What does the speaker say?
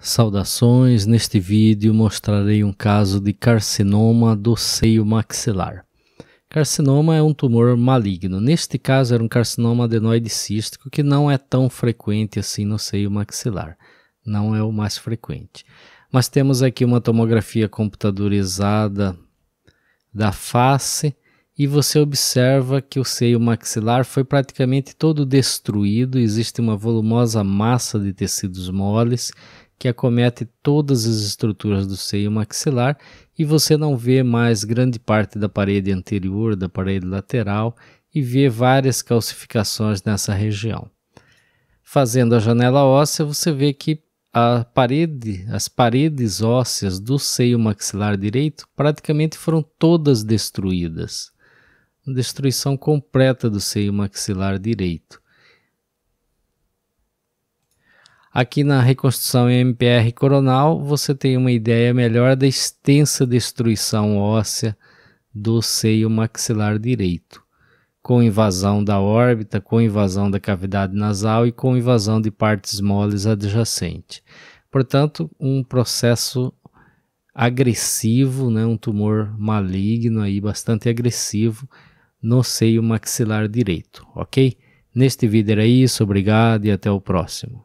Saudações, neste vídeo mostrarei um caso de carcinoma do seio maxilar. Carcinoma é um tumor maligno, neste caso era um carcinoma adenoide cístico que não é tão frequente assim no seio maxilar, não é o mais frequente. Mas temos aqui uma tomografia computadorizada da face e você observa que o seio maxilar foi praticamente todo destruído, existe uma volumosa massa de tecidos moles que acomete todas as estruturas do seio maxilar e você não vê mais grande parte da parede anterior, da parede lateral e vê várias calcificações nessa região. Fazendo a janela óssea, você vê que a parede, as paredes ósseas do seio maxilar direito praticamente foram todas destruídas. destruição completa do seio maxilar direito. Aqui na reconstrução MPR coronal, você tem uma ideia melhor da extensa destruição óssea do seio maxilar direito, com invasão da órbita, com invasão da cavidade nasal e com invasão de partes moles adjacentes. Portanto, um processo agressivo, né, um tumor maligno aí bastante agressivo no seio maxilar direito, ok? Neste vídeo era isso, obrigado e até o próximo.